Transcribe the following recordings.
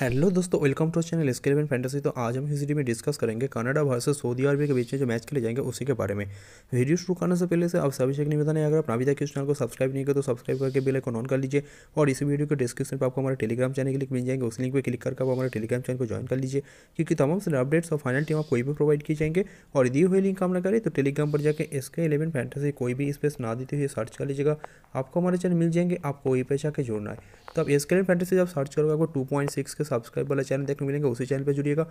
hello दोस्तों welcome to channel scale and fantasy तो आज हम इस वीडियो में डिस्कस करेंगे कनाडा वर्सेस सऊदी अरबिया के बीच में जो मैच खेले जाएंगे उसी के बारे में वीडियो शुरू करने से पहले से आप सभी से एक निवेदन है अगर आप अभी तक इस चैनल को सब्सक्राइब नहीं किया तो सब्सक्राइब करके बिल आइकन ऑन कर लीजिए और इसी वीडियो के डिस्क्रिप्शन पर आपको हमारे टेलीग्राम चैनल के लिंक मिल जाएंगे उस लिंक पर क्लिक करके आप हमारे टेलीग्राम चैनल को ज्वाइन कर लीजिए क्योंकि तमाम सारे अपडेट्स और फाइनल टीम आप कोई भी प्रोवाइड किए जाएंगे और दिए हुए लिंक काम करें तो टेलीग्राम पर जाकर इसके इलेवन फैंटेसी कोई भी स्पेस ना देते हुए सर्च कर लीजिएगा आपको हमारे चैनल मिल जाएंगे आपको वहीं पर जाकर जोड़ना है तो आप इसके फैंटेसी जब सर्च करोगे आपको टू पॉइंट सिक्स के सब्सक्राइब वाला चैनल देखने मिलेंगे उसी चैनल पर जुड़िएगा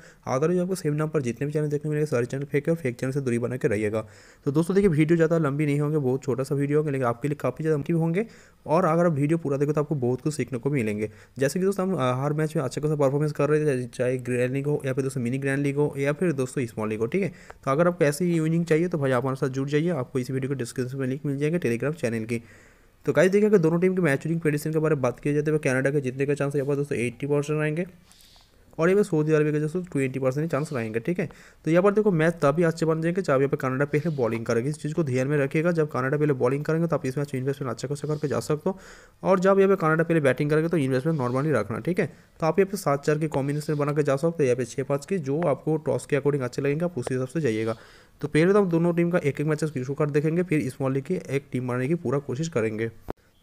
जो आपको सेम नाम पर जितने भी चैनल देखने मिलेंगे सारे चैनल फेंके और फेक चैनल से दूरी बनाकर रहिएगा तो दोस्तों देखिए वीडियो ज़्यादा लंबी नहीं होंगे बहुत छोटा सा वीडियो होंगे लेकिन आपके लिए काफ़ी ज़्यादा मोटिव होंगे और अगर आप वीडियो पूरा देखो तो आपको बहुत कुछ सीखने को मिलेंगे जैसे कि दोस्तों हम हर मैच में अच्छा खासा परफॉर्मेंस कर रहे हैं चाहे ग्रैंड लीग हो या फिर दोस्तों मिनी ग्रैंड लीग हो या फिर दोस्तों स्मॉल लीग हो ठीक है तो अगर आपको ऐसी ही यूनिंग चाहिए तो भाई आप हमारे साथ जुड़ जाइए आपको इसी वीडियो को डिस्क्रिप्शन में लिंक मिल जाएगा टेलीग्राम चैनल की तो गाइस देखिए अगर दोनों टीम के मैच विनिंग कंडीशन के बारे में बात किया जाए तो कनाडा के जीतने का चांस यहाँ पर दोस्तों एट्टी परसेंट रहेंगे और यहाँ पर सऊदी अरबी के दोस्तों ट्वेंटी परसेंट चांस रहेंगे ठीक है तो यहाँ पर देखो मैच तभी अच्छे बन जाएंगे जब यहाँ पर कनाडा पहले बॉलिंग करेगी इस चीज़ को ध्यान में रखिएगा जब कनाडा पहले बॉलिंग करेंगे तो आप इस मैच में इन्वेस्टमेंट अच्छा खासा करके जा सकते हो और जब यहाँ पर कनाडा पहले बैटिंग करेंगे तो इन्वेस्टमेंट नॉर्मली रखना ठीक है तो आप यहाँ पर सात चार की कॉम्बिनेशन बना के जा सकते हो यहाँ पे छः पाँच की जो आपको टॉस के अकॉर्डिंग अच्छे लगेंगे आप उसी हिसाब से जाइएगा तो पहले तो हम दोनों टीम का एक एक मैच शुरू कर देखेंगे फिर स्मॉल लीग की एक टीम बनाने की पूरा कोशिश करेंगे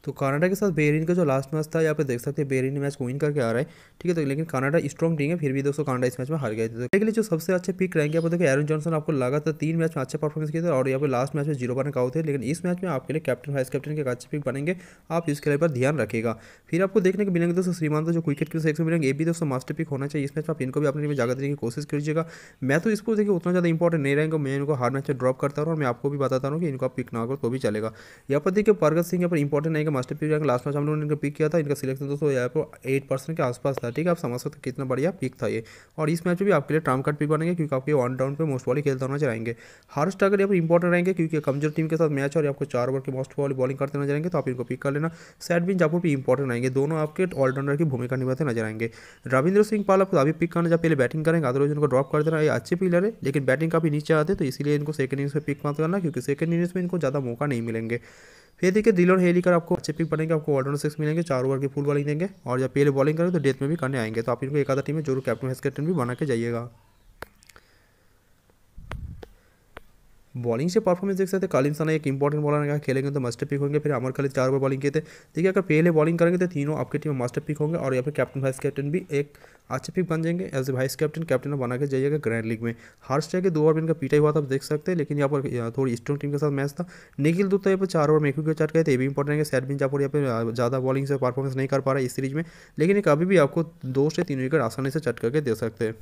तो कनाडा के साथ बेरिन का जो लास्ट मैच था यहाँ पे देख सकते हैं बेरिन मैच विन करके आ रहा है ठीक है तो लेकिन कनाडा स्ट्रॉन्ग टीम है फिर भी दोस्तों कनाडा इस मैच में हार गए थे लेकिन जो सबसे अच्छे पिक रहेंगे आप देखिए एरन जॉनसन आपको लगा था तीन मैच में अच्छा परफॉर्मेंस किया था और यहाँ पर लास्ट मैच में जीरो बन का थे लेकिन इस मैच में आपके लिए कैप्टन वाइस कैप्टन के अच्छे पिक बनेंगे आप इसके लिए पर ध्यान रखेगा फिर आपको देखने को मिलेंगे दोस्तों श्रीमान जो क्रिकेट के सेक्शन मिलेंगे ये भी दोस्तों मास्टर पिक होना चाहिए इस मैच में आप इनको भी अपने जगह देने की कोशिश कीजिएगा मैं तो इसको देखिए उतना ज़्यादा इंपॉर्टेंट नहीं रहेंगे मैं इनको हार मैच में ड्रॉप करता हूँ और मैं आपको भी बताता हूँ कि इनको आप पिक ना करो तो भी चलेगा यहाँ पर देखिए परगत सिंह यहाँ पर important master P rank last match हम लोगों ने इनका पिक किया था इनका सिलेक्शन दोस्तों यहाँ पर एट परसेंट के आसपास था ठीक है आप समझ सकते हैं कितना बढ़िया पिक था ये और इस मैच में भी आपके लिए ट्राम कार्ड पिक बनेंगे क्योंकि आपके वन डाउन पर मोस्ट बॉली खेलते होना चाहेंगे हर स्ट्रगल यहाँ पर इंपॉर्टेंट रहेंगे क्योंकि कमजोर टीम के साथ मैच और आपको चार ओवर के मोस्ट बॉली बॉलिंग करते नजर आएंगे तो आप इनको पिक कर लेना सैड बिन जापुर भी इंपॉर्टेंट रहेंगे दोनों आपके ऑलराउंडर की भूमिका निभाते नजर आएंगे रविंद्र सिंह पाल आपको अभी पिक करना जब पहले बैटिंग करेंगे अदरवाइज उनको ड्रॉप कर देना ये अच्छे प्लेयर है लेकिन बैटिंग काफी नीचे आते तो इसलिए इनको सेकंड इनिंग्स में पिक मत करना क्योंकि सेकंड इनिंग्स में इनको ज़्यादा मौका नहीं मिलेंगे फिर देखिए दिल और हेली कर आपको अच्छे पिक बनेंगे आपको ऑलराउंड सिक्स मिलेंगे चार ओवर की फुल बॉलिंग देंगे और जब पहले बॉलिंग करें तो डेथ में भी करने आएंगे तो आप इनको एक आधा टीम में जरूर कैप्टन हेस्केटन भी बना के जाइएगा बॉलिंग से परफॉर्मेंस देख सकते हैं कालिम सना एक इंपॉर्टेंट बॉलर है खेलेंगे तो मास्टर पिक होंगे फिर अमर खाली चार ओवर बॉलिंग किए थे देखिए अगर पहले बॉलिंग करेंगे तो तीनों आपके टीम में मास्टर पिक होंगे और यहाँ पर कैप्टन वाइस कैप्टन भी एक अच्छे पिक बन जाएंगे as a vice captain captain बना के जाइएगा ग्रैंड लीग में हर स्ट्राइक के दो ओवर में इनका पीटा हुआ था आप देख सकते हैं लेकिन यहाँ पर थोड़ी स्ट्रॉन्ग टीम के साथ मैच था निखिल दूत तो यहाँ पर चार ओवर मेकू के चट गए थे ये भी इंपॉर्टेंट है सैड बिन जापुर यहाँ पर ज़्यादा बॉलिंग से परफॉर्मेंस नहीं कर पा रहा है इस सीरीज में लेकिन एक अभी भी आपको दो से तीन विकेट आसानी से चट करके दे सकते हैं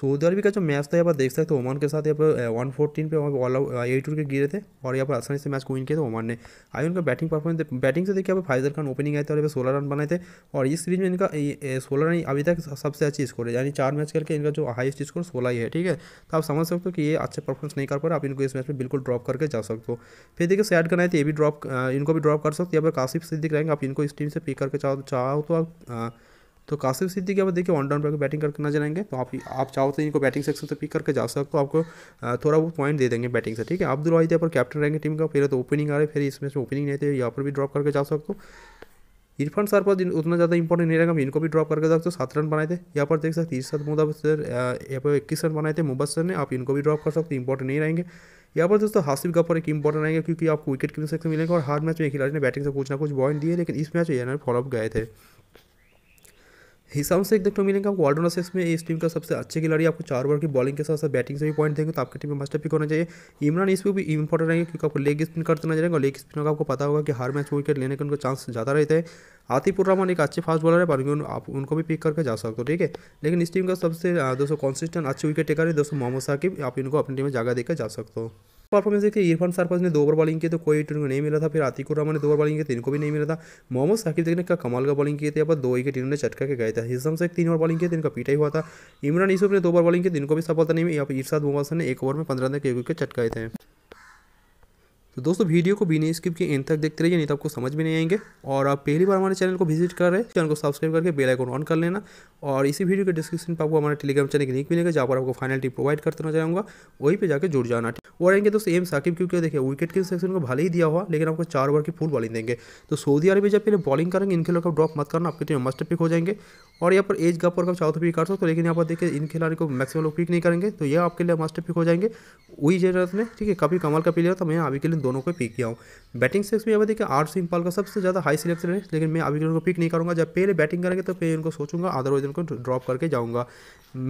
सऊदी अरबी का जो मैच था यहाँ पर देख सकते हो ओमान के साथ यहाँ पर वन uh, फोर्टीन पे वहाँ पर ऑल आउट एट के गिरे थे और यहाँ पर आसानी से मैच को विन किया था ओमान ने आई उनका बैटिंग परफॉर्मेंस बैटिंग से देखिए फाइजर खान ओपनिंग आए थे और यहाँ पर सोलह रन बनाए थे और इस सीरीज में इनका सोलह रन अभी तक सबसे अच्छी स्कोर है यानी चार मैच करके इनका जो हाइस्ट स्कोर सोलह ही है ठीक है तो आप समझ सकते हो कि ये अच्छे परफॉर्मेंस नहीं कर पा रहे आप इनको इस मैच में बिल्कुल ड्रॉप करके जा सकते हो फिर देखिए सैड करना है तो ये भी ड्रॉप uh, इनको भी ड्रॉप कर सकते हो यहाँ पर काशिफ सिद्दीक रहेंगे आप इनको इस टीम से पिक करके चाहो चाहो तो आप uh, तो कासिफ सिद्दीक के बाद देखिए वन डाउन पर बैटिंग करके नजर आएंगे तो आप आप चाहो तो इनको बैटिंग सेक्शन से पिक करके जा सकते हो आपको थोड़ा बहुत पॉइंट दे देंगे बैटिंग से ठीक है अब्दुल वाहिद यहाँ पर कैप्टन रहेंगे टीम का फिर तो ओपनिंग आ रहे फिर इसमें से ओपनिंग नहीं थे यहाँ पर भी ड्रॉप करके जा सकते हो इरफान सर पर उतना ज़्यादा इंपॉर्टेंट नहीं रहेगा इनको भी ड्रॉप करके सकते हो सात रन बनाए थे यहाँ पर देख सकते इस मुदाबर सर यहाँ पर इक्कीस रन बनाए थे मुबसर सर ने आप इनको भी ड्रॉप कर सकते इंपॉर्टेंट नहीं रहेंगे यहाँ पर दोस्तों हासिफ गफर एक इंपॉर्टेंट रहेंगे क्योंकि आपको विकेट कीपिंग सेक्शन मिलेंगे और हर मैच में खिलाड़ी ने बैटिंग से कुछ ना कुछ पॉइंट दिए लेकिन इस मैच में फॉलोअप गए थे हिसाब से एक देखने को मिलेगा आपको वार्डन सेक्स में इस टीम का सबसे अच्छे खिलाड़ी आपको चार ओवर की बॉलिंग के साथ साथ बैटिंग से भी पॉइंट देंगे तो आपकी टीम में मास्टर पिक होना चाहिए इमरान इस पर भी इंपॉर्टेंट रहेंगे क्योंकि आपको लेग स्पिन करते ना और लेग स्पिन का आपको पता होगा कि हर मैच विकेट लेने के उनका चांस ज़्यादा रहते हैं आतिपुर रहमान एक अच्छे फास्ट बॉलर है पर आप उनको भी पिक करके जा सकते हो ठीक है लेकिन इस टीम का सबसे दोस्तों कॉन्सिस्टेंट अच्छे विकेट टेकर है दोस्तों मोहम्मद साकिब आप इनको अपनी टीम में जगह देकर जा सकते हो परफॉर्मेंस देखिए इरफान सरफाज ने दो ओवर बॉलिंग की तो कोई को नहीं मिला था फिर आतिकुर रहमान ने दो ओवर बॉलिंग की तीन को भी नहीं मिला था मोहम्मद साकिब देखने का कमाल का बॉलिंग किए थे पर दो विकेट इन्होंने चटका के गए थे हिस्सा से तीन ओवर बॉलिंग की तीन इनका पीटा ही हुआ था इमरान यूसुफ ने दो ओवर बॉलिंग की तीन को भी सफलता नहीं मिली यहाँ पर इरशाद मोहम्मद ने एक ओवर में पंद्रह रन के विकेट चटकाए थे तो दोस्तों वीडियो को बिना स्किप के इन तक देखते रहिए नहीं तो आपको समझ में नहीं आएंगे और आप पहली बार हमारे चैनल को विजिट कर रहे हैं चैनल को सब्सक्राइब करके बेल आइकन ऑन कर लेना और इसी वीडियो के डिस्क्रिप्शन पर आपको हमारे टेलीग्राम चैनल की लिंक मिलेगा जहाँ पर आपको फाइनल टी प्रोवाइड करना चाहूँगा वहीं पर जाकर जुड़ जाना और आएंगे दोस्तों एम साकिब क्योंकि देखिए विकेट के सेक्शन को भले ही दिया हुआ लेकिन आपको चार ओवर की फुल बॉलिंग देंगे तो सऊदी अरबी जब पहले बॉलिंग करेंगे इन खेलों को ड्रॉप मत करना आपके टीम मस्ट पिक हो जाएंगे और यहाँ पर एज गप और कप चाहो तो पिक कर सकते हो लेकिन यहाँ पर देखिए इन खिलाड़ी को मैक्सिमम लोग पिक नहीं करेंगे तो यह आपके लिए मस्ट पिक हो जाएंगे वही जरूरत में ठीक है काफ़ी कमाल का प्लेयर था मैं अभी के लिए दोनों को पिक किया हूँ बैटिंग सेक्स में अब देखिए आर सिंपल का सबसे ज़्यादा हाई सिलेक्शन है लेकिन मैं अभी उनको पिक नहीं करूँगा जब पहले बैटिंग करेंगे तो पहले उनको सोचूंगा अदरवाइज उनको ड्रॉप करके जाऊँगा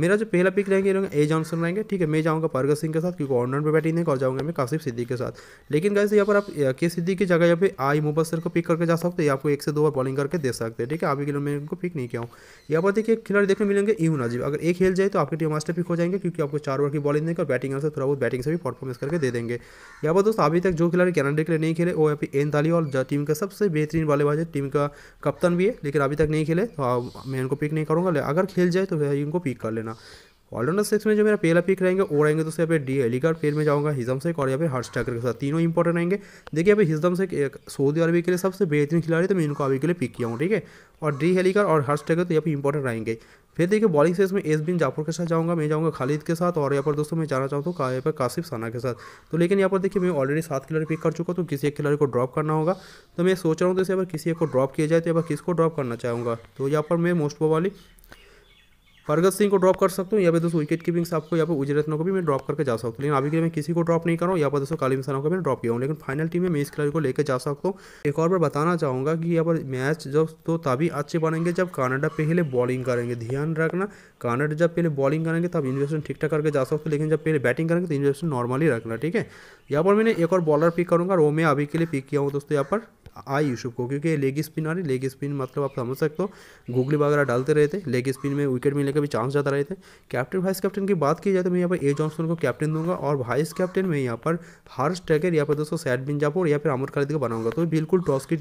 मेरा जो पहला पिक रहेंगे ए जॉनसन रहेंगे ठीक है मैं जाऊँगा परगत सिंह के साथ क्योंकि ऑनराउंड पर बैटिंग नहीं कर जाऊँगा मैं काशिफ सिद्दीक के साथ लेकिन कैसे यहाँ पर आप के सिद्दीक की जगह यहाँ पर आई मुबसर को पिक करके जा सकते हैं आपको एक से दो बार बॉलिंग करके दे सकते हैं ठीक है अभी के लिए मैं उनको पिक नहीं किया हूँ यहाँ पर देखिए खिलाड़ी देखने मिलेंगे यू नजीब अगर एक खेल जाए तो आपके टीम मास्टर पिक हो जाएंगे क्योंकि आपको चार ओवर की बॉलिंग देंगे और बैटिंग आंसर थोड़ा बहुत बैटिंग से भी परफॉर्मेंस करके दे देंगे यहाँ पर दोस्तों अभी तक जो खिलाड़ी कैनाडा के लिए नहीं खेले वो है एन ताली और टीम का सबसे बेहतरीन बल्लेबाज है टीम का कप्तान भी है लेकिन अभी तक नहीं खेले तो हाँ, मैं इनको पिक नहीं करूँगा अगर खेल जाए तो भाई इनको पिक कर लेना ऑलराउंडर सेक्स में जो मेरा पहला पिक रहेंगे वो रहेंगे तो यहाँ पे डी एलिगढ़ फिर मैं जाऊंगा हिजम से और यहाँ पे हर्ष ठाकर के साथ तीनों इंपॉर्टेंट रहेंगे देखिए अभी हिजम से एक सऊदी अरबी के लिए सबसे बेहतरीन खिलाड़ी तो मैं इनको अभी के लिए पिक किया हूँ ठीक है और डी हेलिकर और हर्ष ठाकर तो यहाँ पे इंपॉर्टेंट रहेंगे फिर देखिए बॉलिंग से इसमें एस बिन जाफर के साथ जाऊंगा मैं जाऊंगा खालिद के साथ और यहाँ पर दोस्तों मैं जाना चाहता हूँ यहाँ पर काशिफ साना के साथ तो लेकिन यहाँ पर देखिए मैं ऑलरेडी सात खिलाड़ी पिक कर चुका तो किसी एक खिलाड़ी को ड्रॉप करना होगा तो मैं सोच रहा हूँ जैसे अगर किसी एक को ड्रॉप किया जाए तो यहाँ पर किसको ड्रॉप करना चाहूँगा तो यहाँ पर मैं मोस्ट प्रोबली परगत सिंह को ड्रॉप कर सकता हूँ या फिर दोस्तों विकेट कीपिंग से आपको यहाँ पर उजय रत्नों को भी मैं ड्रॉप करके जा सकता हूँ लेकिन अभी के लिए मैं किसी को ड्रॉप नहीं कर रहा हूँ यहाँ पर दोस्तों काली सना को मैं ड्रॉप किया हूँ लेकिन फाइनल टीम में मैं इस खिलाड़ी को लेकर जा सकता हूँ एक और बार बताना चाहूँगा कि यहाँ पर मैच जब तो तभी अच्छे बनेंगे जब कनाडा पहले बॉलिंग करेंगे ध्यान रखना कनाडा जब पहले बॉलिंग करेंगे तब इन्वेस्टमेंट ठीक ठाक करके जा सकते हो लेकिन जब पहले बैटिंग करेंगे तो इन्वेस्टमेंट नॉर्मली रखना ठीक है यहाँ पर मैंने एक और बॉलर पिक करूँगा वो मैं अभी के लिए पिक किया हूँ दोस्तों यहाँ पर आई यूसुफ को क्योंकि लेग स्पिन आ रही लेग स्पिन मतलब आप समझ सकते हो गुगली वगैरह डालते रहे थे लेग स्पिन में विकेट मिलने का भी चांस ज़्यादा रहे थे कैप्टन वाइस कैप्टन की बात की जाए तो मैं यहाँ पर ए जॉनसन को कैप्टन दूंगा और वाइस कैप्टन में यहाँ पर हार्स स्ट्रैकर या पर दोस्तों सैड बिन जापुर या फिर अमर खालिद का बनाऊंगा तो बिल्कुल टॉस की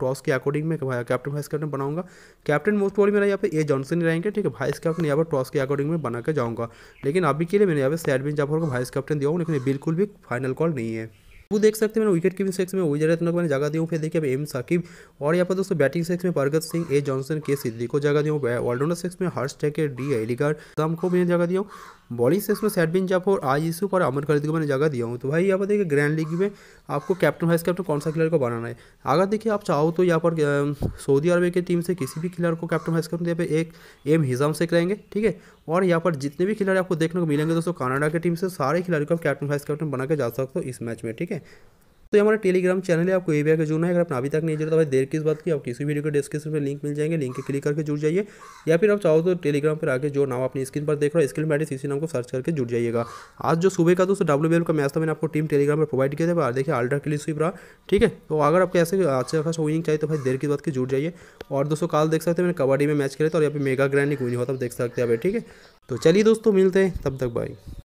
टॉस के अकॉर्डिंग में कैप्टन वाइस कैप्टन बनाऊंगा कैप्टन मोस्ट वॉली मेरा यहाँ पर ए जॉनसन ही रहेंगे ठीक है वाइस कैप्टन यहाँ पर टॉस के अकॉर्डिंग में बना के जाऊँगा लेकिन अभी के लिए मैंने यहाँ पर सैड बिन जापुर को वाइस कैप्टन दिया हूँ लेकिन बिल्कुल भी फाइनल कॉल नहीं है वो देख सकते हैं मैंने विकेट कीपिंग सेक्स में विजय रत्न को मैंने जगह दी हूँ फिर देखिए अब एम साकिब और यहाँ पर दोस्तों बैटिंग सेक्स में परगत सिंह ए जॉनसन के सिद्धि को जगह दिया ऑलराउंडर सेक्स में हर्ष टेके डी एलिगर शाम को मैंने जगह दिया हूँ बॉलिंग सेक्स में सैडबिन जाफर आज इसू और अमर खरीद को मैंने जगह दिया हूँ तो भाई यहाँ पर देखिए ग्रैंड लीग में आपको कैप्टन वाइस कैप्टन कौन सा खिलाड़ी को बनाना है अगर देखिए आप चाहो तो यहाँ पर सऊदी अरब की टीम से किसी भी खिलाड़ी को कैप्टन वाइस कैप्टन यहाँ पर एक एम हिजाम से कराएंगे ठीक है और यहाँ पर जितने भी खिलाड़ी आपको देखने को मिलेंगे दोस्तों कनाडा की टीम से सारे खिलाड़ी को आप कैप्टन वाइस कैप्टन बना के जा सकते हो इस मैच में ठीक है है तो ये हमारा टेलीग्राम चैनल है आपको ए का जुड़ना है अगर आपने अभी तक नहीं जुड़ा तो भाई देर किस बात की आप किसी वीडियो के डिस्क्रिप्शन में लिंक मिल जाएंगे लिंक के क्लिक करके जुड़ जाइए या फिर आप चाहो तो टेलीग्राम पर आके जो नाम अपनी स्क्रीन पर देख रहे हो स्क्रीन बैठे इसी नाम को सर्च करके जुड़ जाइएगा आज जो सुबह का दोस्तों डब्ल्यू का मैच था मैंने आपको टीम टेलीग्राम पर प्रोवाइड किया था देखिए अल्ट्रा क्लिक स्वीप रहा ठीक है तो अगर आपको ऐसे अच्छा खासा विनिंग चाहिए तो भाई देर किस बात की जुड़ जाइए और दोस्तों कल देख सकते हैं मैंने कबड्डी में मैच खेले तो और यहाँ पर मेगा ग्रैंड नहीं विनिंग होता देख सकते हैं ठीक है तो चलिए दोस्तों मिलते हैं तब तक बाई